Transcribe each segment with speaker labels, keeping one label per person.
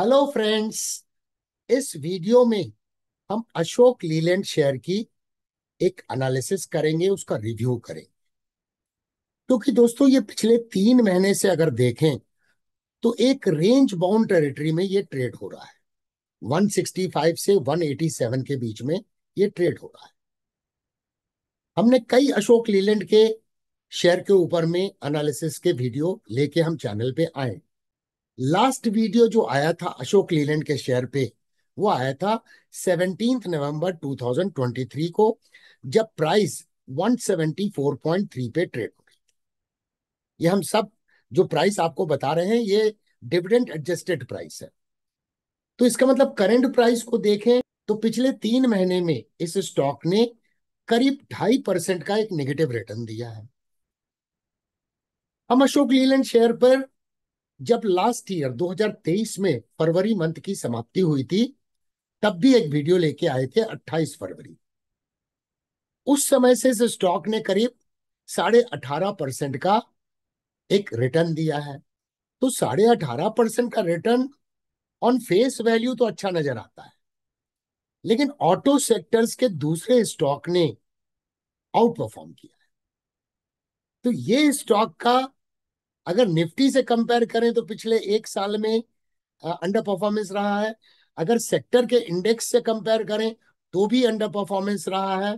Speaker 1: Hello friends इस video में हम अशोक लीलैंड शेयर की एक एनालिसिस करेंगे उसका रिव्यू करेंगे क्योंकि तो दोस्तों ये पिछले तीन महीने से अगर देखें तो एक रेंज बाउंड टेरिटरी में ये ट्रेड हो रहा है 165 से 187 के बीच में ये ट्रेड हो रहा है हमने कई अशोक लीलैंड के शेयर के ऊपर में एनालिसिस के वीडियो लेके हम चैनल पे आए लास्ट वीडियो जो आया था अशोक लीलैंड के शेयर पे वो आया था सेवनटीन नवंबर 2023 को जब प्राइस 174.3 पे ट्रेड हो ये हम सब जो प्राइस आपको बता रहे हैं ये डिविडेंड एडजस्टेड प्राइस है तो इसका मतलब करंट प्राइस को देखें तो पिछले तीन महीने में इस स्टॉक ने करीब ढाई परसेंट का एक नेगेटिव रिटर्न दिया है हम अशोक लीलैंड शेयर पर जब लास्ट ईयर 2023 में फरवरी मंथ की समाप्ति हुई थी तब भी एक वीडियो लेके आए थे 28 फरवरी उस समय से इस स्टॉक ने करीब साढ़े अठारह परसेंट का एक रिटर्न दिया है तो साढ़े अठारह परसेंट का रिटर्न ऑन फेस वैल्यू तो अच्छा नजर आता है लेकिन ऑटो सेक्टर्स के दूसरे स्टॉक ने आउट परफॉर्म किया है तो ये स्टॉक का अगर निफ्टी से कंपेयर करें तो पिछले एक साल में अंडर परफॉर्मेंस रहा है अगर सेक्टर के इंडेक्स से कंपेयर करें तो भी अंडर परफॉर्मेंस रहा है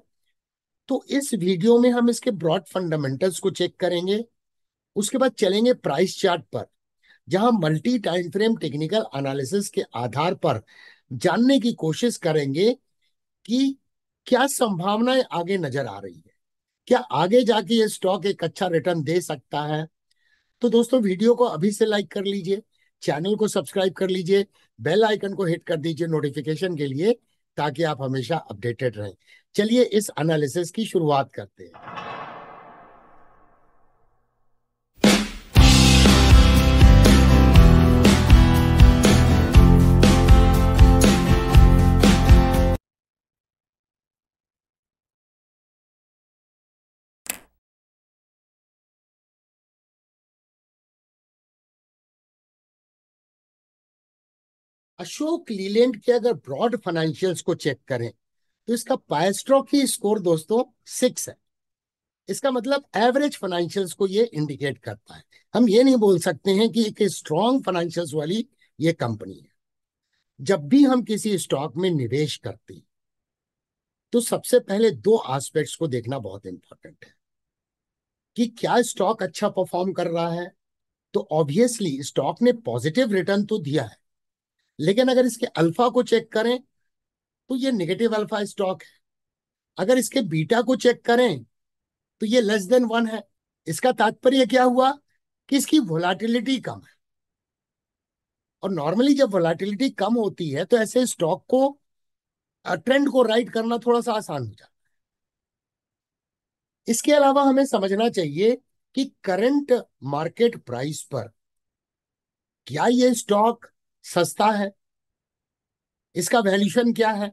Speaker 1: तो इस वीडियो में हम इसके ब्रॉड फंडामेंटल्स को चेक करेंगे उसके बाद चलेंगे प्राइस चार्ट पर जहां multi time frame technical analysis के आधार पर जानने की कोशिश करेंगे कि क्या संभावनाएं आगे नजर आ रही है क्या आगे जाके ये स्टॉक एक अच्छा रिटर्न दे सकता है तो दोस्तों वीडियो को अभी से लाइक कर लीजिए चैनल को सब्सक्राइब कर लीजिए बेल आइकन को हिट कर दीजिए नोटिफिकेशन के लिए ताकि आप हमेशा अपडेटेड रहें चलिए इस एनालिसिस की शुरुआत करते हैं अशोक लीलैंड के अगर ब्रॉड फाइनेंशियल्स को चेक करें तो इसका पायस्ट्रो की स्कोर दोस्तों सिक्स है इसका मतलब एवरेज फाइनेंशियल्स को ये इंडिकेट करता है हम ये नहीं बोल सकते हैं कि एक स्ट्रॉन्ग फाइनेंशियल्स वाली ये कंपनी है जब भी हम किसी स्टॉक में निवेश करते हैं तो सबसे पहले दो एस्पेक्ट्स को देखना बहुत इंपॉर्टेंट है कि क्या स्टॉक अच्छा परफॉर्म कर रहा है तो ऑब्वियसली स्टॉक ने पॉजिटिव रिटर्न तो दिया है लेकिन अगर इसके अल्फा को चेक करें तो ये नेगेटिव अल्फा स्टॉक है अगर इसके बीटा को चेक करें तो ये लेस देन वन है इसका तात्पर्य क्या हुआ कि इसकी वोलाटिलिटी कम है और नॉर्मली जब वोलाटिलिटी कम होती है तो ऐसे स्टॉक को ट्रेंड को राइट करना थोड़ा सा आसान हो जाता है इसके अलावा हमें समझना चाहिए कि करंट मार्केट प्राइस पर क्या ये स्टॉक सस्ता है इसका वैल्यूशन क्या है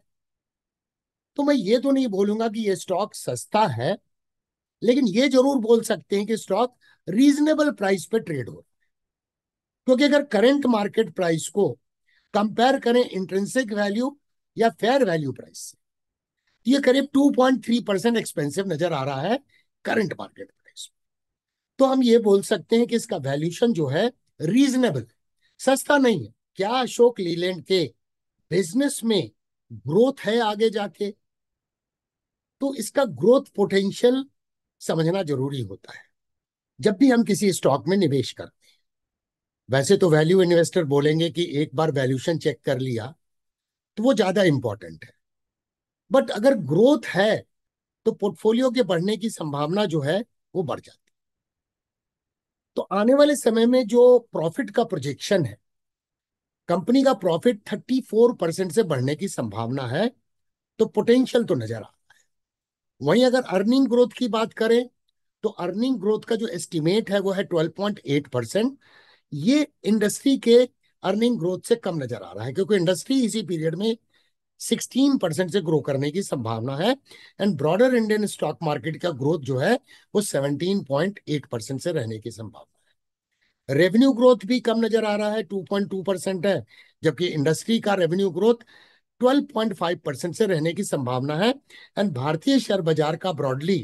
Speaker 1: तो मैं ये तो नहीं बोलूंगा कि ये स्टॉक सस्ता है लेकिन ये जरूर बोल सकते हैं कि स्टॉक रीजनेबल प्राइस पे ट्रेड हो क्योंकि अगर करंट मार्केट प्राइस को कंपेयर करें इंट्रेंसिक वैल्यू या फेयर वैल्यू प्राइस से ये करीब 2.3 परसेंट एक्सपेंसिव नजर आ रहा है करंट मार्केट प्राइस तो हम ये बोल सकते हैं कि इसका वैल्यूशन जो है रीजनेबल सस्ता नहीं है क्या अशोक लीलैंड के बिजनेस में ग्रोथ है आगे जाके तो इसका ग्रोथ पोटेंशियल समझना जरूरी होता है जब भी हम किसी स्टॉक में निवेश करते हैं वैसे तो वैल्यू इन्वेस्टर बोलेंगे कि एक बार वैल्यूशन चेक कर लिया तो वो ज्यादा इंपॉर्टेंट है बट अगर ग्रोथ है तो पोर्टफोलियो के बढ़ने की संभावना जो है वो बढ़ जाती है तो आने वाले समय में जो प्रॉफिट का प्रोजेक्शन है कंपनी का प्रॉफिट 34 परसेंट से बढ़ने की संभावना है तो पोटेंशियल तो नजर आ रहा है वहीं अगर अर्निंग ग्रोथ की बात करें तो अर्निंग ग्रोथ का जो एस्टिमेट है वो है 12.8 परसेंट ये इंडस्ट्री के अर्निंग ग्रोथ से कम नजर आ रहा है क्योंकि इंडस्ट्री इसी पीरियड में 16 परसेंट से ग्रो करने की संभावना है and broader Indian stock market का ग्रोथ जो है वो 17.8 परसेंट से रहने की संभावना रेवेन्यू ग्रोथ भी कम नजर आ रहा है 2.2 परसेंट है जबकि इंडस्ट्री का रेवेन्यू ग्रोथ 12.5 परसेंट से रहने की संभावना है एंड भारतीय शेयर बाजार का ब्रॉडली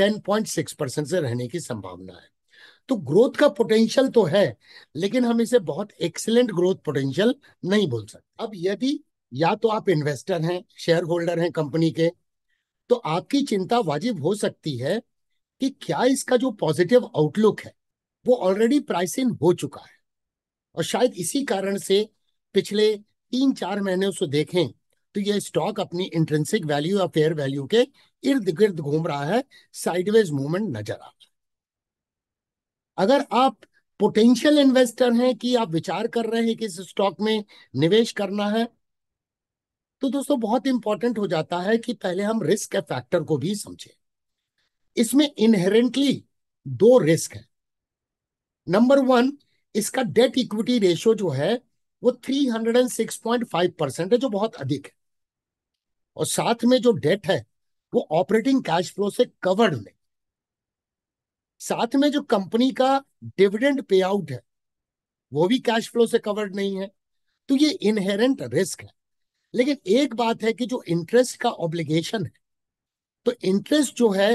Speaker 1: 10.6 परसेंट से रहने की संभावना है तो ग्रोथ का पोटेंशियल तो है लेकिन हम इसे बहुत एक्सलेंट ग्रोथ पोटेंशियल नहीं बोल सकते अब यदि या तो आप इन्वेस्टर हैं शेयर होल्डर हैं कंपनी के तो आपकी चिंता वाजिब हो सकती है कि क्या इसका जो पॉजिटिव आउटलुक है वो ऑलरेडी प्राइस इन हो चुका है और शायद इसी कारण से पिछले तीन चार महीने उसको देखें तो यह स्टॉक अपनी इंट्रेंसिक वैल्यू या फेयर वैल्यू के इर्द गिर्द घूम रहा है साइडवेज मूवमेंट नजर आ रहा है अगर आप पोटेंशियल इन्वेस्टर हैं कि आप विचार कर रहे हैं कि इस स्टॉक में निवेश करना है तो दोस्तों बहुत इंपॉर्टेंट हो जाता है कि पहले हम रिस्क के फैक्टर को भी समझें इसमें इनहेरेंटली दो रिस्क है नंबर वन इसका डेट इक्विटी रेशियो जो है वो 306.5 परसेंट है जो बहुत अधिक है और साथ में जो डेट है वो ऑपरेटिंग कैश फ्लो से कवर्ड नहीं साथ में जो कंपनी का डिविडेंड पे आउट है वो भी कैश फ्लो से कवर्ड नहीं है तो ये इनहेरेंट रिस्क है लेकिन एक बात है कि जो इंटरेस्ट का ऑब्लिगेशन है तो इंटरेस्ट जो है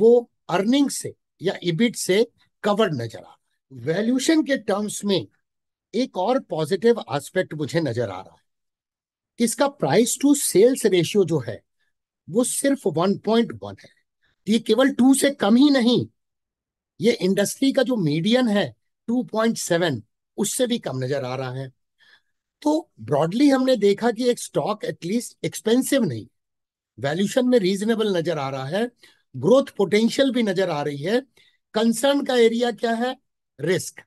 Speaker 1: वो अर्निंग से या इबिट से कवर्ड नजर आ वैल्यूशन के टर्म्स में एक और पॉजिटिव एस्पेक्ट मुझे नजर आ रहा है कि इसका प्राइस टू सेल्स रेशियो जो है वो सिर्फ 1.1 है ये केवल टू से कम ही नहीं ये इंडस्ट्री का जो मीडियन है 2.7 उससे भी कम नजर आ रहा है तो ब्रॉडली हमने देखा कि एक स्टॉक एटलीस्ट एक्सपेंसिव नहीं वैल्यूशन में रीजनेबल नजर आ रहा है ग्रोथ पोटेंशियल भी नजर आ रही है कंसर्न का एरिया क्या है रिस्क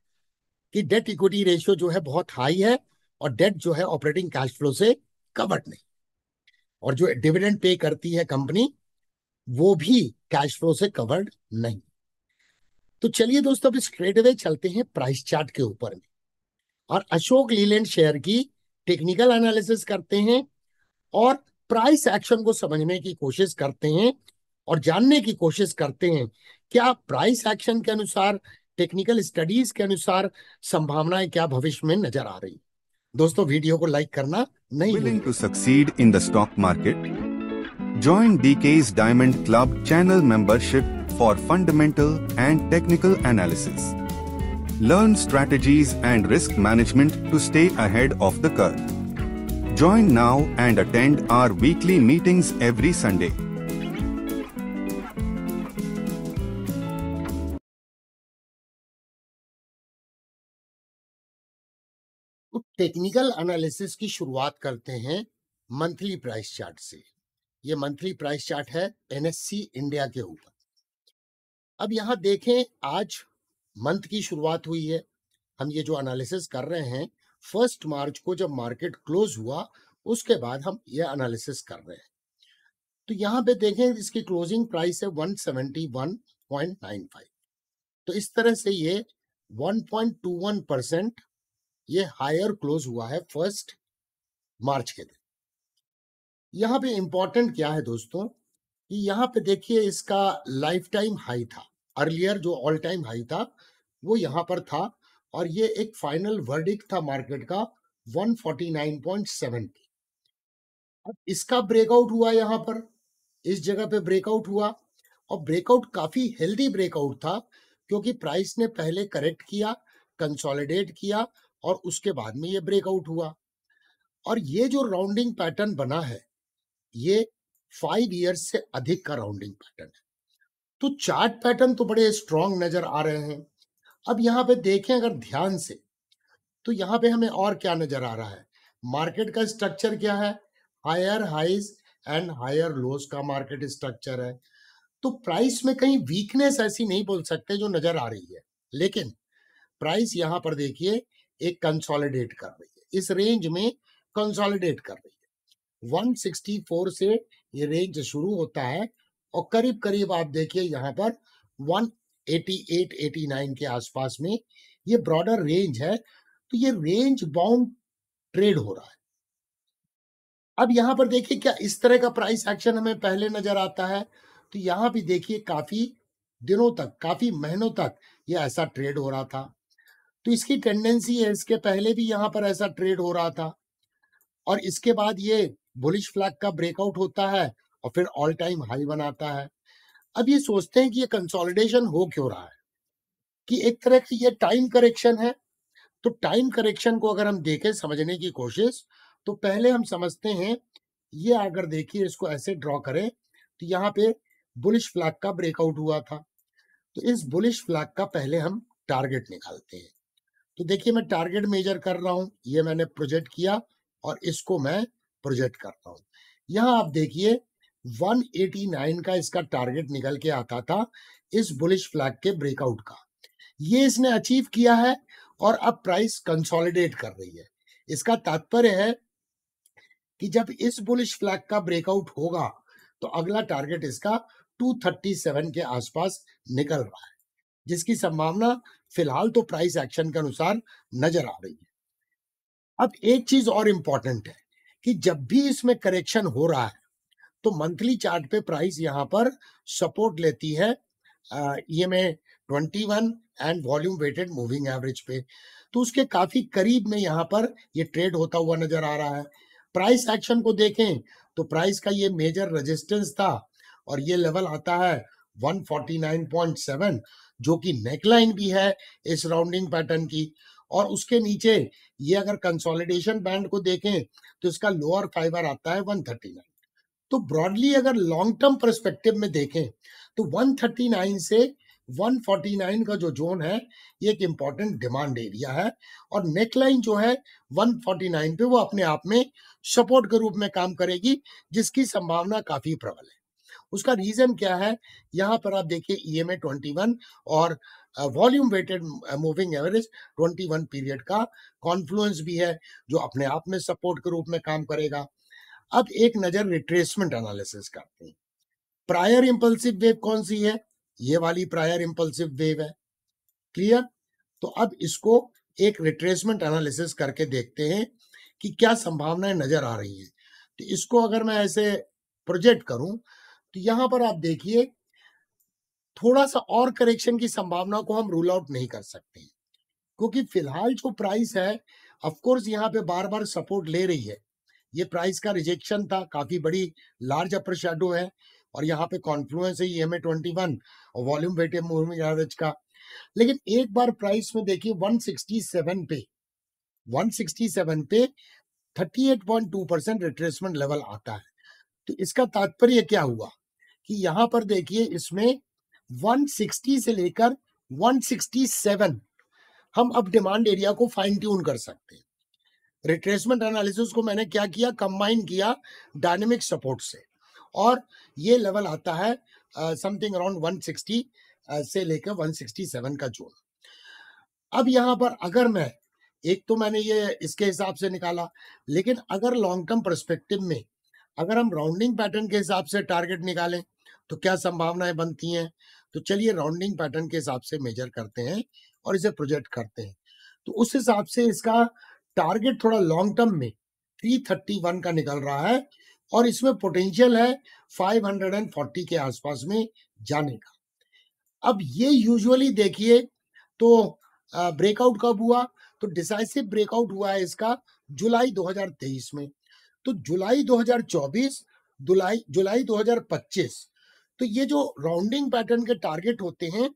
Speaker 1: कि डेट इक्विटी रेशियो जो है बहुत हाई है और डेट जो है ऑपरेटिंग कैश फ्लो से कवर्ड नहीं और जो डिविडेंड पे करती है कंपनी वो भी कैश फ्लो से कवर्ड नहीं तो चलिए दोस्तों अब स्ट्रेट वे चलते हैं प्राइस चार्ट के ऊपर में और अशोक लीलैंड शेयर की टेक्निकल एनालिसिस करते हैं और प्राइस एक्शन को समझने की कोशिश करते हैं और जानने की कोशिश करते हैं क्या प्राइस एक्शन के अनुसार टेक्निकल स्टडीज के अनुसार संभावनाएं क्या भविष्य में नजर आ रही दोस्तों वीडियो को लाइक करना नहीं willing to succeed in the stock market join D K diamond club channel membership for fundamental and technical analysis learn strategies and risk management to stay ahead of the curve Join now and attend our weekly meetings every Sunday. Technical analysis की शुरुआत करते हैं monthly price chart से ये monthly price chart है NSC India के ऊपर अब यहां देखें आज मंथ की शुरुआत हुई है हम ये जो एनालिसिस कर रहे हैं फर्स्ट मार्च को जब मार्केट क्लोज हुआ उसके बाद हम ये एनालिसिस कर रहे हैं तो यहाँ पे देखें इसकी क्लोजिंग प्राइस है 171.95 तो इस तरह से ये 1.21 परसेंट ये हायर क्लोज हुआ है फर्स्ट मार्च के दिन यहां पे इंपॉर्टेंट क्या है दोस्तों कि यहां पे देखिए इसका लाइफ टाइम हाई था अर्लियर जो ऑल टाइम हाई था वो यहां पर था और ये एक फाइनल वर्डिक था मार्केट का 149.70 अब इसका ब्रेकआउट हुआ यहां पर इस जगह पे ब्रेकआउट हुआ और ब्रेकआउट काफी हेल्दी ब्रेकआउट था क्योंकि प्राइस ने पहले करेक्ट किया कंसोलिडेट किया और उसके बाद में ये ब्रेकआउट हुआ और ये जो राउंडिंग पैटर्न बना है ये फाइव ईयर्स से अधिक का राउंडिंग पैटर्न है तो चार्ट पैटर्न तो बड़े स्ट्रांग नजर आ रहे हैं अब यहाँ पे देखें अगर ध्यान से तो यहाँ पे हमें और क्या नजर आ रहा है मार्केट का स्ट्रक्चर क्या है higher highs and higher lows का मार्केट स्ट्रक्चर है तो प्राइस में कहीं वीकनेस ऐसी नहीं बोल सकते जो नजर आ रही है लेकिन प्राइस यहां पर देखिए एक कंसोलिडेट कर रही है इस रेंज में कंसोलिडेट कर रही है 164 से ये रेंज शुरू होता है और करीब करीब आप देखिए यहाँ पर 188 89 के आसपास में ये ब्रॉडर रेंज है तो ये रेंज बाउंड ट्रेड हो रहा है अब यहां पर देखिए क्या इस तरह का प्राइस एक्शन हमें पहले नजर आता है तो यहां भी देखिए काफी दिनों तक काफी महीनों तक ये ऐसा ट्रेड हो रहा था तो इसकी टेंडेंसी है इसके पहले भी यहाँ पर ऐसा ट्रेड हो रहा था और इसके बाद ये बुलिश फ्लैग का ब्रेकआउट होता है और फिर ऑल टाइम हाई बनाता है अब ये सोचते हैं कि ये कंसोलिडेशन हो क्यों रहा है कि एक तरह की ये टाइम करेक्शन है तो टाइम करेक्शन को अगर हम देखें समझने की कोशिश तो पहले हम समझते हैं ये अगर देखिए इसको ऐसे ड्रॉ करें तो यहाँ पे बुलिश फ्लैग का ब्रेकआउट हुआ था तो इस बुलिश फ्लैग का पहले हम टारगेट निकालते हैं तो देखिए मैं टारगेट मेजर कर रहा हूँ ये मैंने प्रोजेक्ट किया और इसको मैं प्रोजेक्ट करता हूँ यहाँ आप देखिए 189 का इसका टारगेट निकल के आता था इस बुलिश फ्लैग के ब्रेकआउट का ये इसने अचीव किया है और अब प्राइस कंसोलिडेट कर रही है इसका तात्पर्य है कि जब इस बुलिश फ्लैग का ब्रेकआउट होगा तो अगला टारगेट इसका 237 के आसपास निकल रहा है जिसकी संभावना फिलहाल तो प्राइस एक्शन के अनुसार नजर आ रही है अब एक चीज और इंपॉर्टेंट है कि जब भी इसमें करेक्शन हो रहा है तो मंथली चार्ट पे प्राइस यहां पर सपोर्ट लेती है EMA 21 and volume weighted moving average पे तो उसके काफी करीब में यहां पर ये ट्रेड होता हुआ नजर आ रहा है प्राइस एक्शन को देखें तो प्राइस का ये मेजर रेजिस्टेंस था और ये लेवल आता है 149.7 जो कि नेकलाइन भी है इस राउंडिंग पैटर्न की और उसके नीचे ये अगर कंसोलिडेशन बैंड को देखें तो इसका लोअर फाइबर आता है 139 तो ब्रॉडली अगर लॉन्ग टर्म परस्पेक्टिव में देखें तो 139 से 149 का जो जोन है ये एक इम्पॉर्टेंट डिमांड एरिया है और नेकलाइन जो है 149 पे वो अपने आप में सपोर्ट के रूप में काम करेगी जिसकी संभावना काफी प्रबल है उसका रीजन क्या है यहाँ पर आप देखिए E M A twenty one और volume weighted moving average 21 period का कॉन्फ्लुएंस भी है जो अपने आप में सपोर्ट के रूप में काम करेगा अब एक नजर रिट्रेसमेंट एनालिसिस करते हैं प्रायर इम्पल्सिव वेव कौन सी है ये वाली प्रायर इम्पल्सिव वेव है क्लियर तो अब इसको एक रिट्रेसमेंट एनालिसिस करके देखते हैं कि क्या संभावनाएं नजर आ रही है तो इसको अगर मैं ऐसे प्रोजेक्ट करूं तो यहां पर आप देखिए थोड़ा सा और करेक्शन की संभावना को हम रूल आउट नहीं कर सकते क्योंकि फिलहाल जो प्राइस है ऑफकोर्स यहाँ पे बार बार सपोर्ट ले रही है ये प्राइस का रिजेक्शन था काफी बड़ी लार्ज अपर शेडो है और यहाँ पे कॉन्फ्लुएंस है ये ट्वेंटी वन और वॉल्यूम बेटे मूविंग एवरेज का लेकिन एक बार प्राइस में देखिए 167 पे 167 पे 38.2 परसेंट रिट्रेसमेंट लेवल आता है तो इसका तात्पर्य क्या हुआ कि यहां पर देखिए इसमें 160 से लेकर 167 हम अब डिमांड एरिया को फाइन ट्यून कर सकते हैं रिट्रेसमेंट एनालिसिस को मैंने क्या किया कंबाइन किया डायनेमिक सपोर्ट से और ये लेवल आता है समथिंग अराउंड 160 से लेकर 167 का जोन अब यहाँ पर अगर मैं एक तो मैंने ये इसके हिसाब से निकाला लेकिन अगर लॉन्ग टर्म परस्पेक्टिव में अगर हम राउंडिंग पैटर्न के हिसाब से टारगेट निकालें तो क्या संभावनाएं बनती हैं तो चलिए राउंडिंग पैटर्न के हिसाब से मेजर करते हैं और इसे प्रोजेक्ट करते हैं तो उस हिसाब से इसका टारगेट थोड़ा लॉन्ग टर्म में थ्री थर्टी वन का निकल रहा है और इसमें पोटेंशियल है फोर्टी के आसपास में जाने का अब ये यूजुअली देखिए तो ब्रेकआउट कब हुआ तो डिसाइसिव ब्रेकआउट हुआ है इसका जुलाई 2023 में तो जुलाई 2024 जुलाई जुलाई तो ये जो राउंडिंग पैटर्न के टारगेट होते हैं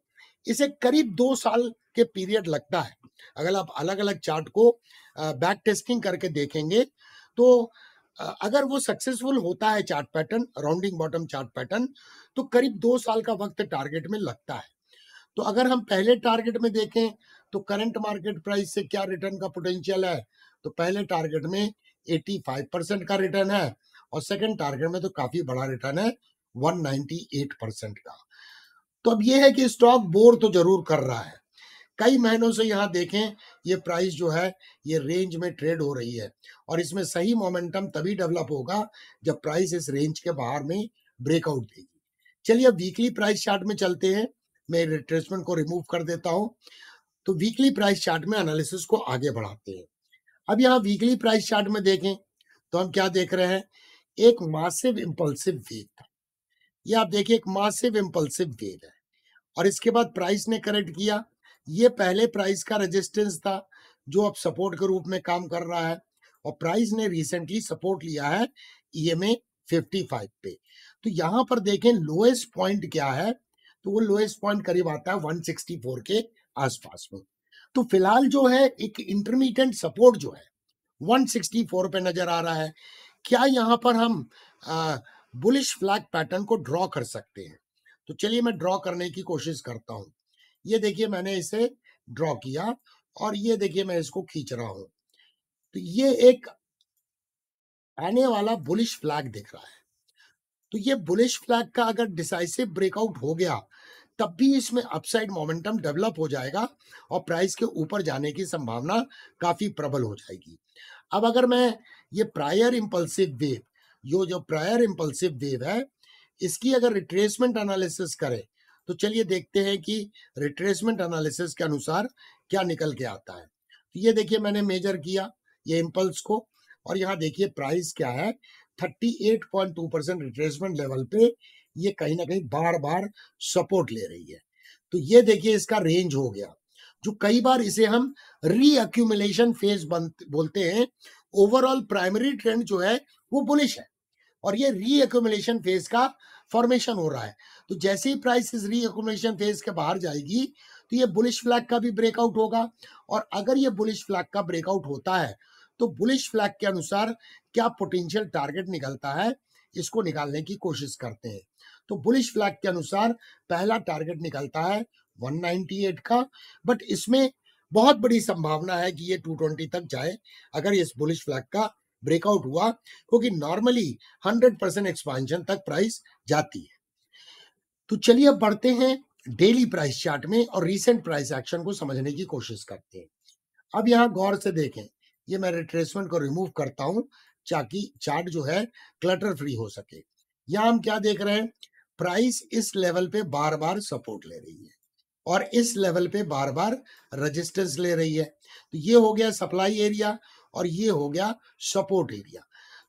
Speaker 1: इसे करीब दो साल के पीरियड लगता है अगर आप अलग अलग चार्ट को बैक टेस्टिंग करके देखेंगे तो अगर वो सक्सेसफुल होता है chart pattern rounding bottom chart pattern तो करीब दो साल का वक्त टारगेट में लगता है तो अगर हम पहले टारगेट में देखें तो करंट मार्केट प्राइस से क्या रिटर्न का पोटेंशियल है तो पहले टारगेट में 85 परसेंट का रिटर्न है और सेकंड टारगेट में तो काफी बड़ा रिटर्न है 198 परसेंट का तो अब ये है कि स्टॉक बोर तो जरूर कर रहा है कई महीनों से यहाँ देखें ये प्राइस जो है ये रेंज में ट्रेड हो रही है और इसमें सही मोमेंटम तभी डेवलप होगा जब प्राइस इस रेंज के बाहर में ब्रेकआउट देगी चलिए अब वीकली प्राइस चार्ट में चलते हैं मैं रिट्रेसमेंट को रिमूव कर देता हूँ तो वीकली प्राइस चार्ट में एनालिसिस को आगे बढ़ाते हैं अब यहाँ वीकली प्राइस चार्ट में देखें तो हम क्या देख रहे हैं एक मासिव इम्पल्सिव वीक था ये आप देखिए एक मासिव इम्पल्सिव वेव है और इसके बाद प्राइस ने करेक्ट किया ये पहले प्राइस का रेजिस्टेंस था जो अब सपोर्ट के रूप में काम कर रहा है और प्राइस ने रिसेंटली सपोर्ट लिया है ईएमए e 55 पे तो यहाँ पर देखें लोएस्ट पॉइंट क्या है तो वो लोएस्ट पॉइंट करीब आता है 164 के आसपास में तो फिलहाल जो है एक इंटरमीडिएट सपोर्ट जो है 164 पे नजर आ रहा है क्या यहाँ पर हम आ, बुलिश फ्लैग पैटर्न को ड्रॉ कर सकते हैं तो चलिए मैं ड्रॉ करने की कोशिश करता हूँ ये देखिए मैंने इसे ड्रॉ किया और ये देखिए मैं इसको खींच रहा हूं तो ये एक आने वाला बुलिश फ्लैग दिख रहा है तो ये बुलिश फ्लैग का अगर डिसाइसिव ब्रेकआउट हो गया तब भी इसमें अपसाइड मोमेंटम डेवलप हो जाएगा और प्राइस के ऊपर जाने की संभावना काफी प्रबल हो जाएगी अब अगर मैं ये प्रायर इम्पल्सिव वेव यो जो प्रायर इम्पल्सिव वेव है इसकी अगर रिट्रेसमेंट एनालिसिस करें तो चलिए देखते हैं कि रिट्रेसमेंट एनालिसिस के अनुसार क्या निकल के आता है तो ये देखिए मैंने मेजर किया ये इम्पल्स को और यहाँ देखिए प्राइस क्या है 38.2 परसेंट रिट्रेसमेंट लेवल पे ये कहीं ना कहीं बार बार सपोर्ट ले रही है तो ये देखिए इसका रेंज हो गया जो कई बार इसे हम रीअक्यूमुलेशन फेज बोलते हैं ओवरऑल प्राइमरी ट्रेंड जो है वो बुलिश है और ये रीएकोमुलेशन फेज का फॉर्मेशन हो रहा है तो जैसे ही प्राइस इस रीएकोमुलेशन फेज के बाहर जाएगी तो ये बुलिश फ्लैग का भी ब्रेकआउट होगा और अगर ये बुलिश फ्लैग का ब्रेकआउट होता है तो बुलिश फ्लैग के अनुसार क्या पोटेंशियल टारगेट निकलता है इसको निकालने की कोशिश करते हैं तो बुलिश फ्लैग के अनुसार पहला टारगेट निकलता है 198 का बट इसमें बहुत बड़ी संभावना है कि ये 220 तक जाए अगर इस बुलिश फ्लैग का ब्रेकआउट हुआ क्योंकि नॉर्मली 100 परसेंट एक्सपांशन तक प्राइस जाती है तो चलिए अब बढ़ते हैं डेली प्राइस चार्ट में और रीसेंट प्राइस एक्शन को समझने की कोशिश करते हैं अब यहाँ गौर से देखें ये मैं रिट्रेसमेंट को रिमूव करता हूँ ताकि चार्ट जो है क्लटर फ्री हो सके यहाँ हम क्या देख रहे हैं प्राइस इस लेवल पे बार बार सपोर्ट ले रही है और इस लेवल पे बार बार रजिस्टेंस ले रही है तो ये हो गया सप्लाई एरिया और ये हो गया सपोर्ट एरिया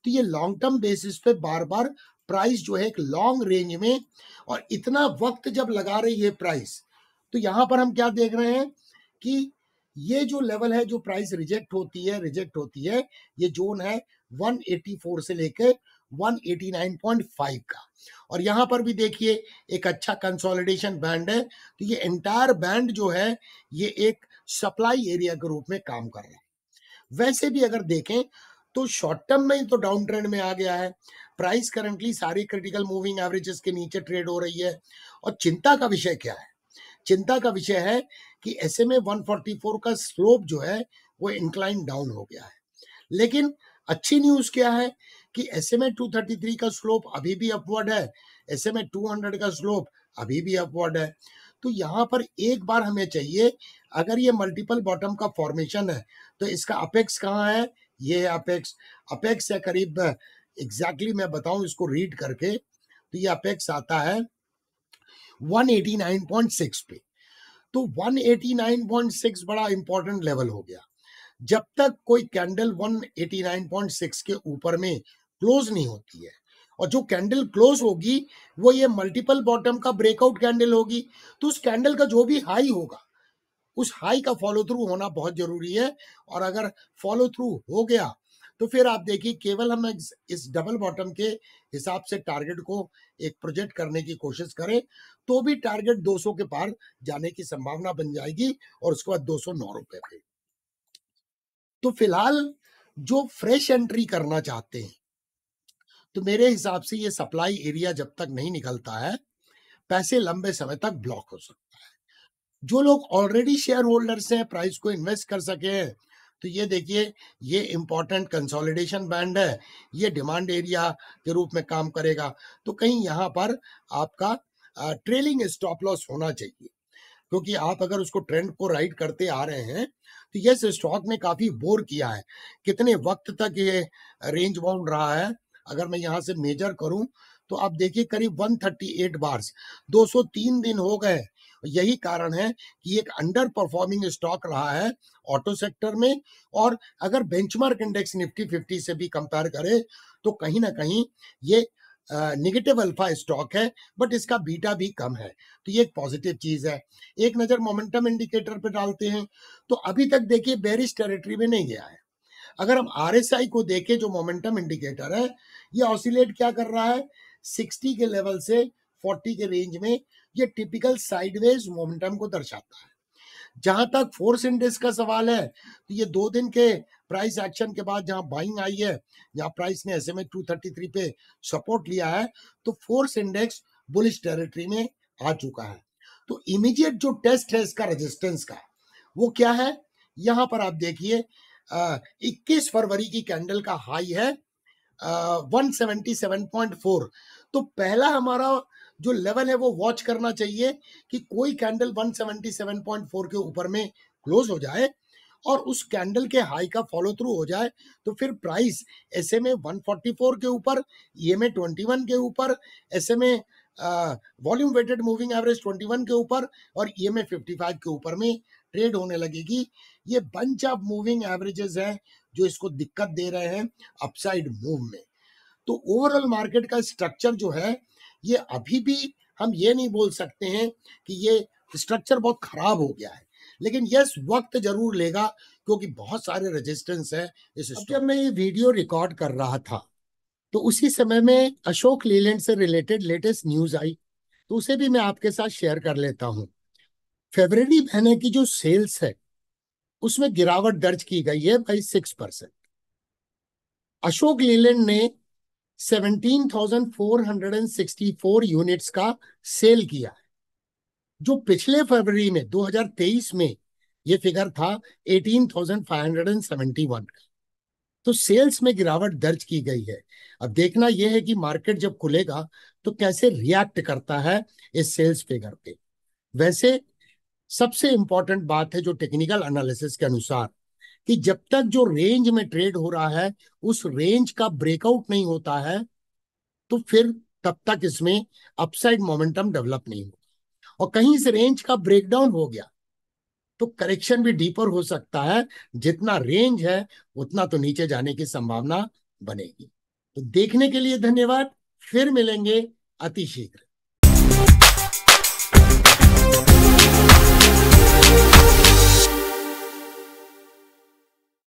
Speaker 1: तो ये लॉन्ग टर्म बेसिस पे बार बार प्राइस जो है एक लॉन्ग रेंज में और इतना वक्त जब लगा रही है प्राइस तो यहां पर हम क्या देख रहे हैं कि ये जो लेवल है जो प्राइस रिजेक्ट होती है रिजेक्ट होती है ये जोन है 184 से लेकर 189.5 का और यहां पर भी देखिए एक अच्छा कंसोलिडेशन बैंड है तो ये एंटायर बैंड जो है ये एक सप्लाई एरिया के रूप में काम कर रहा है वैसे भी अगर देखें तो शॉर्ट टर्म में ही तो डाउन ट्रेंड में आ गया है प्राइस करंटली सारी क्रिटिकल मूविंग एवरेजेस के नीचे ट्रेड हो रही है और चिंता का विषय क्या है चिंता का विषय है कि S M A one forty four का स्लोप जो है वो इंक्लाइन डाउन हो गया है लेकिन अच्छी न्यूज क्या है कि ऐसे में 233 का स्लोप अभी भी अपवर्ड है ऐसे में 200 का स्लोप अभी भी अपवर्ड है तो यहाँ पर एक बार हमें चाहिए अगर ये मल्टीपल बॉटम का फॉर्मेशन है तो इसका अपेक्स कहाँ है ये अपेक्स अपेक्स है करीब एग्जैक्टली exactly मैं बताऊं इसको रीड करके तो ये अपेक्स आता है 189.6 पे तो 189.6 बड़ा इंपॉर्टेंट लेवल हो गया जब तक कोई कैंडल 189.6 के ऊपर में क्लोज नहीं होती है और जो कैंडल क्लोज होगी वो ये मल्टीपल बॉटम का ब्रेकआउट कैंडल होगी तो उस कैंडल का जो भी हाई होगा उस हाई का फॉलो थ्रू होना बहुत जरूरी है और अगर फॉलो थ्रू हो गया तो फिर आप देखिए केवल हम इस डबल बॉटम के हिसाब से टारगेट को एक प्रोजेक्ट करने की कोशिश करें तो भी टारगेट 200 के पार जाने की संभावना बन जाएगी और उसके बाद दो सौ नौ रुपए पे तो फिलहाल जो फ्रेश एंट्री करना चाहते हैं तो मेरे हिसाब से ये सप्लाई एरिया जब तक नहीं निकलता है पैसे लंबे समय तक ब्लॉक हो सकता है जो लोग ऑलरेडी शेयर होल्डर्स हैं प्राइस को इन्वेस्ट कर सके तो ये देखिए ये इम्पोर्टेंट कंसोलिडेशन बैंड है ये डिमांड एरिया के रूप में काम करेगा तो कहीं यहाँ पर आपका ट्रेलिंग स्टॉप लॉस होना चाहिए क्योंकि आप अगर उसको ट्रेंड को राइड करते आ रहे हैं तो ये स्टॉक ने काफ़ी बोर किया है कितने वक्त तक ये रेंज बाउंड रहा है अगर मैं यहाँ से मेजर करूं तो आप देखिए करीब 138 बार्स 203 दिन हो गए यही कारण है कि एक अंडर परफॉर्मिंग स्टॉक रहा है ऑटो सेक्टर में और अगर बेंचमार्क इंडेक्स निफ्टी 50 से भी कंपेयर करें तो कहीं ना कहीं ये निगेटिव अल्फा स्टॉक है बट इसका बीटा भी कम है तो ये एक पॉजिटिव चीज है एक नजर मोमेंटम इंडिकेटर पे डालते हैं तो अभी तक देखिए बेरिश टेरिटरी में नहीं गया है अगर हम आर को देखें जो मोमेंटम इंडिकेटर है ये ऑसिलेट क्या कर रहा है 60 के लेवल से 40 के रेंज में ये टिपिकल साइडवेज मोमेंटम को दर्शाता है जहां तक फोर्स इंडेक्स का सवाल है तो ये दो दिन के प्राइस एक्शन के बाद जहां बाइंग आई है जहां प्राइस ने एसएमए 233 पे सपोर्ट लिया है तो फोर्स इंडेक्स बुलिश टेरिटरी में आ चुका है तो इमीडिएट जो टेस्ट है इसका रेजिस्टेंस का वो क्या है यहां पर आप देखिए इक्कीस फरवरी की कैंडल का हाई है uh, 177.4 तो पहला हमारा जो लेवल है वो वॉच करना चाहिए कि कोई कैंडल 177.4 के ऊपर में क्लोज हो जाए और उस कैंडल के हाई का फॉलो थ्रू हो जाए तो फिर price S M A one के ऊपर ई एम ए के ऊपर S M A volume weighted moving average 21 के ऊपर और ई एम ए के ऊपर में ट्रेड होने लगेगी ये बंच ऑफ मूविंग एवरेजेस हैं जो इसको दिक्कत दे रहे हैं अपसाइड मूव में तो ओवरऑल मार्केट का स्ट्रक्चर जो है ये अभी भी हम ये नहीं बोल सकते हैं कि ये स्ट्रक्चर बहुत खराब हो गया है लेकिन यस वक्त जरूर लेगा क्योंकि बहुत सारे रेजिस्टेंस है इस जब मैं ये वीडियो रिकॉर्ड कर रहा था तो उसी समय में अशोक लीलैंड से रिलेटेड लेटेस्ट न्यूज आई तो उसे भी मैं आपके साथ शेयर कर लेता हूँ फेबर महीने की जो सेल्स है उसमें गिरावट दर्ज की गई है भाई सिक्स परसेंट अशोक लेलैंड ने 17,464 यूनिट्स का सेल किया है जो पिछले फरवरी में 2023 में ये फिगर था 18,571 का तो सेल्स में गिरावट दर्ज की गई है अब देखना यह है कि मार्केट जब खुलेगा तो कैसे रिएक्ट करता है इस सेल्स फिगर पे वैसे सबसे इंपॉर्टेंट बात है जो टेक्निकल एनालिसिस के अनुसार कि जब तक जो रेंज में ट्रेड हो रहा है उस रेंज का ब्रेकआउट नहीं होता है तो फिर तब तक इसमें अपसाइड मोमेंटम डेवलप नहीं होगा और कहीं इस रेंज का ब्रेकडाउन हो गया तो करेक्शन भी डीपर हो सकता है जितना रेंज है उतना तो नीचे जाने की संभावना बनेगी तो देखने के लिए धन्यवाद फिर मिलेंगे अतिशीघ्र